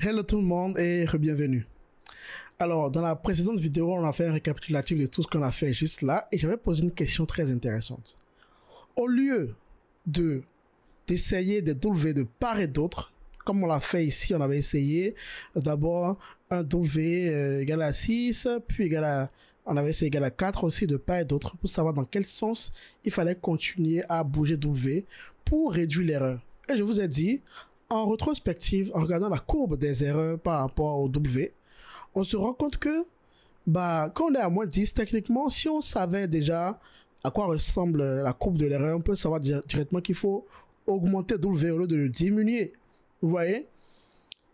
Hello tout le monde et bienvenue. Alors, dans la précédente vidéo, on a fait un récapitulatif de tout ce qu'on a fait juste là et j'avais posé une question très intéressante. Au lieu de d'essayer de W de part et d'autre, comme on l'a fait ici, on avait essayé euh, d'abord un W euh, égal à 6, puis égal à, on avait essayé égal à 4 aussi de part et d'autre pour savoir dans quel sens il fallait continuer à bouger W pour réduire l'erreur. Et je vous ai dit, en retrospective, en regardant la courbe des erreurs par rapport au W, on se rend compte que bah, quand on est à moins 10, techniquement, si on savait déjà à quoi ressemble la courbe de l'erreur, on peut savoir directement qu'il faut augmenter W au de le diminuer. Vous voyez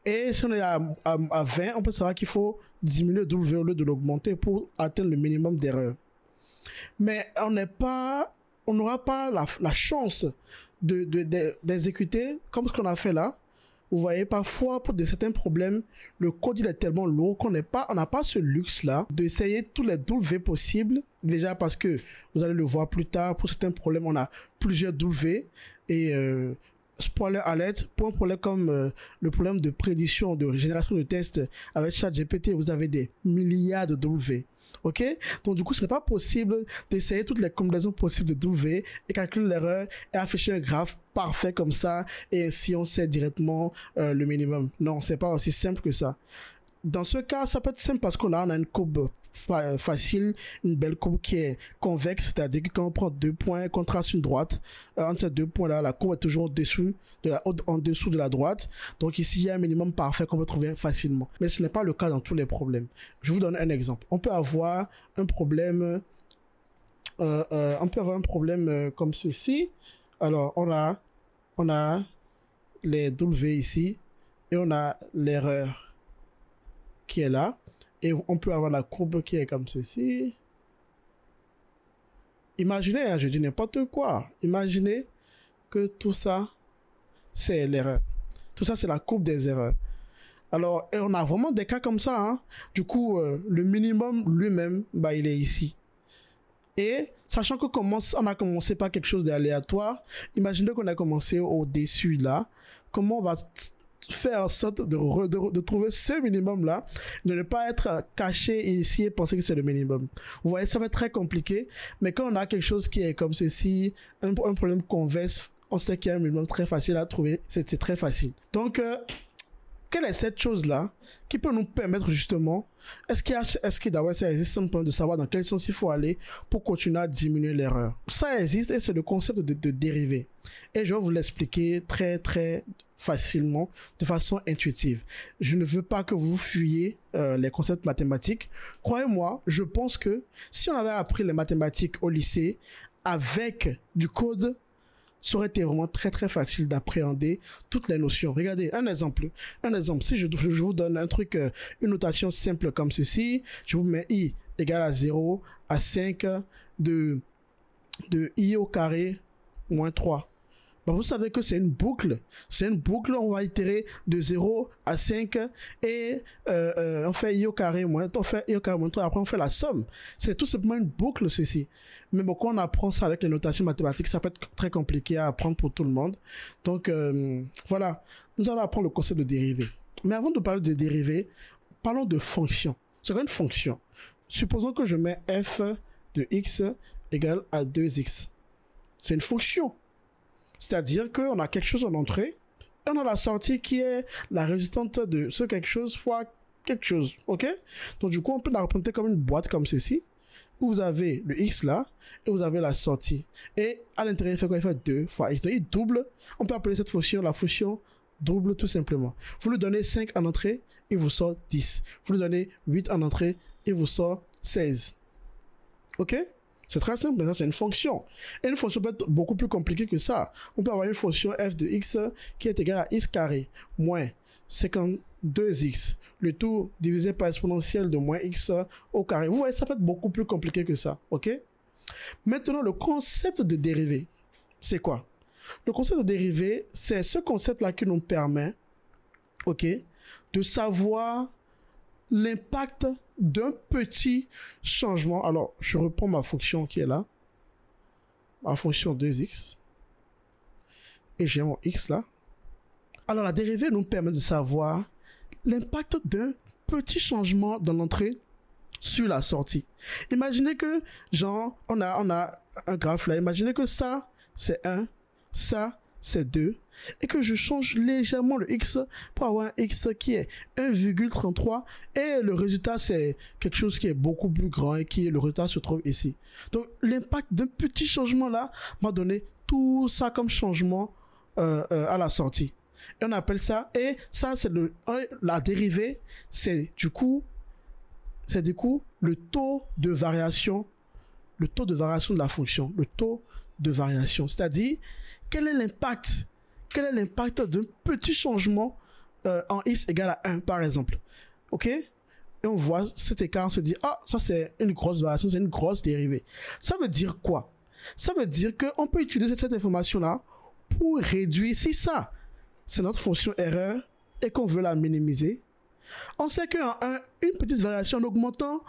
Et si on est à, à, 20, on peut savoir qu'il faut diminuer W au lieu de l'augmenter pour atteindre le minimum d'erreurs. Mais on n'est pas, on n'aura pas la, la chance d'exécuter, comme ce qu'on a fait là, vous voyez, parfois, pour de certains problèmes, le code il est tellement lourd qu'on n'est pas, on n'a pas ce luxe-là d'essayer tous les W possibles. Déjà parce que vous allez le voir plus tard, pour certains problèmes, on a plusieurs W et euh, spoiler alert, pour un problème comme euh, le problème de prédiction, de génération de tests avec ChatGPT, vous avez des milliards de W. OK Donc, du coup, ce n'est pas possible d'essayer toutes les combinaisons possibles de W et calculer l'erreur et afficher un graphe parfait comme ça et si on sait directement euh, le minimum. Non, c'est pas aussi simple que ça dans ce cas, ça peut être simple parce que là, on a une courbe facile, une belle courbe qui est convexe, c'est-à-dire que quand on prend deux points, qu'on trace une droite, euh, entre ces deux points-là, la courbe est toujours en dessous, de la, droite. Donc ici, il y a un minimum parfait qu'on peut trouver facilement. Mais ce n'est pas le cas dans tous les problèmes. Je vous donne un exemple. On peut avoir un problème, euh, euh, on peut avoir un problème comme ceci. Alors, on a, on a les W ici et on a l'erreur qui est là. Et on peut avoir la courbe qui est comme ceci. Imaginez, hein, je dis n'importe quoi. Imaginez que tout ça, c'est l'erreur. Tout ça, c'est la courbe des erreurs. Alors, on a vraiment des cas comme ça. Hein. Du coup, euh, le minimum lui-même, bah, il est ici. Et sachant que commence, on a commencé par quelque chose d'aléatoire, imaginez qu'on a commencé au-dessus là. Comment on va faire en sorte de, de, trouver ce minimum-là, de ne pas être caché, ici et penser que c'est le minimum. Vous voyez, ça va être très compliqué, mais quand on a quelque chose qui est comme ceci, un, problème convexe on sait qu'il y a un minimum très facile à trouver, c'est très facile. Donc, euh, quelle est cette chose-là qui peut nous permettre justement, est-ce qu'il est qu ça existe un point de savoir dans quel sens il faut aller pour continuer à diminuer l'erreur Ça existe et c'est le concept de, dérivé. Et je vais vous l'expliquer très très facilement, de façon intuitive. Je ne veux pas que vous fuyiez euh, les concepts mathématiques. Croyez-moi, je pense que si on avait appris les mathématiques au lycée avec du code ça aurait été vraiment très très facile d'appréhender toutes les notions. Regardez, un exemple. Un exemple, si je, vous donne un truc, euh, une notation simple comme ceci, je vous mets i égale à 0 à 5 de, de i au carré moins 3. Bah, vous savez que c'est une boucle. C'est une boucle, on va itérer de 0 à 5 et euh, euh, on fait i au carré moins on fait i au carré moins 3, après on fait la somme. C'est tout simplement une boucle ceci. Mais bon, quand on apprend ça avec les notations mathématiques, ça peut être très compliqué à apprendre pour tout le monde. Donc euh, voilà, nous allons apprendre le concept de dérivée. Mais avant de parler de dérivée, parlons de fonction. C'est une fonction. Supposons que je mets f de x égale à 2x. C'est une fonction. C'est-à-dire qu'on a quelque chose en entrée, et on a la sortie qui est la résistante de ce quelque chose fois quelque chose, ok Donc du coup, on peut la représenter comme une boîte comme ceci, où vous avez le x là, et vous avez la sortie. Et à l'intérieur, il fait quoi Il fait 2 fois x. Donc il double. On peut appeler cette fonction la fonction double tout simplement. Vous lui donnez 5 en entrée, il vous sort 10. Vous lui donnez 8 en entrée, il vous sort 16. Ok c'est très simple, mais ça c'est une fonction. Et une fonction peut être beaucoup plus compliquée que ça. On peut avoir une fonction f de x qui est égale à x carré moins 52x, le tout divisé par exponentielle de moins x au carré. Vous voyez, ça peut être beaucoup plus compliqué que ça, ok Maintenant, le concept de dérivée, c'est quoi Le concept de dérivée, c'est ce concept-là qui nous permet, ok, de savoir l'impact d'un petit changement. Alors, je reprends ma fonction qui est là, ma fonction 2x, et j'ai mon x là. Alors, la dérivée nous permet de savoir l'impact d'un petit changement dans l'entrée sur la sortie. Imaginez que, genre, on a, on a un graphe là. Imaginez que ça, c'est 1, ça, c'est 2, et que je change légèrement le x pour avoir un x qui est 1,33, et le résultat, c'est quelque chose qui est beaucoup plus grand et qui, est le résultat se trouve ici. Donc, l'impact d'un petit changement là m'a donné tout ça comme changement euh, euh, à la sortie. Et on appelle ça, et ça, c'est le, la dérivée, c'est du coup, c'est du coup le taux de variation, le taux de variation de la fonction, le taux de variation. C'est-à-dire, quel est l'impact Quel est l'impact d'un petit changement euh, en x égale à 1, par exemple OK Et on voit cet écart, on se dit, ah, ça c'est une grosse variation, c'est une grosse dérivée. Ça veut dire quoi Ça veut dire qu'on peut utiliser cette information-là pour réduire, si ça, c'est notre fonction erreur et qu'on veut la minimiser, on sait qu'en 1, une petite variation en augmentant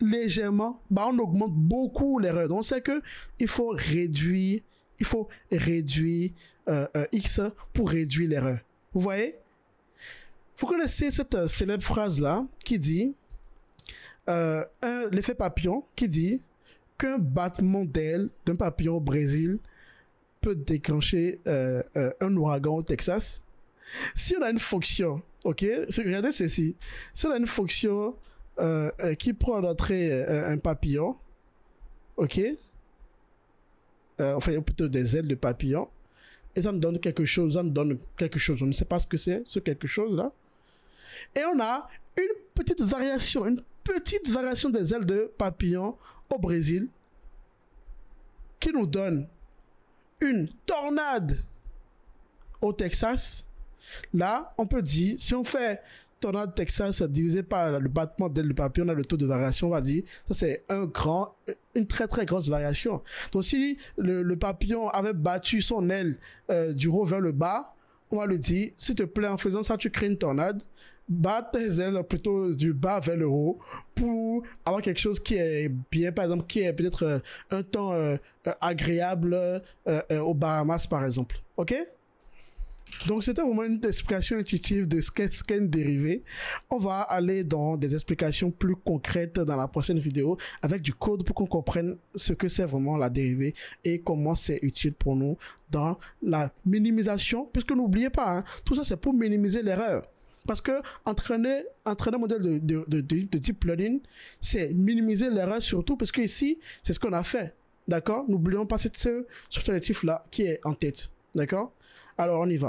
légèrement, bah on augmente beaucoup l'erreur. Donc, c'est sait que il faut réduire, il faut réduire euh, euh, X pour réduire l'erreur. Vous voyez Vous connaissez cette euh, célèbre phrase-là qui dit, l'effet papillon, qui dit qu'un battement d'aile d'un papillon au Brésil peut déclencher un ouragan au Texas. Si on a une fonction, ok Regardez ceci. Si on a une fonction euh, euh, qui prend l'entrée euh, un papillon, ok Enfin, plutôt des ailes de papillon. Et ça nous donne quelque chose, ça nous donne quelque chose. On ne sait pas ce que c'est, ce quelque chose-là. Et on a une petite variation, une petite variation des ailes de papillon au Brésil qui nous donne une tornade au Texas. Là, on peut dire, si on fait, tornade a Texas divisé par le battement d'aile du papillon, on a le taux de variation, on va dire. Ça, c'est un grand, une très très grosse variation. Donc si le, papillon avait battu son aile euh, du haut vers le bas, on va lui dire, s'il te plaît, en faisant ça, tu crées une tornade, bat tes ailes plutôt du bas vers le haut pour avoir quelque chose qui est bien, par exemple, qui est peut-être euh, un temps euh, agréable aux Bahamas, par exemple. OK donc, c'était vraiment une explication intuitive de ce qu'est une dérivée. On va aller dans des explications plus concrètes dans la prochaine vidéo avec du code pour qu'on comprenne ce que c'est vraiment la dérivée et comment c'est utile pour nous dans la minimisation. Puisque n'oubliez pas, hein, tout ça, c'est pour minimiser l'erreur. Parce que entraîner, un modèle de, de, deep learning, c'est minimiser l'erreur surtout, parce que ici, c'est ce qu'on a fait. D'accord N'oublions pas ce, cet là qui est en tête. D'accord Alors, on y va.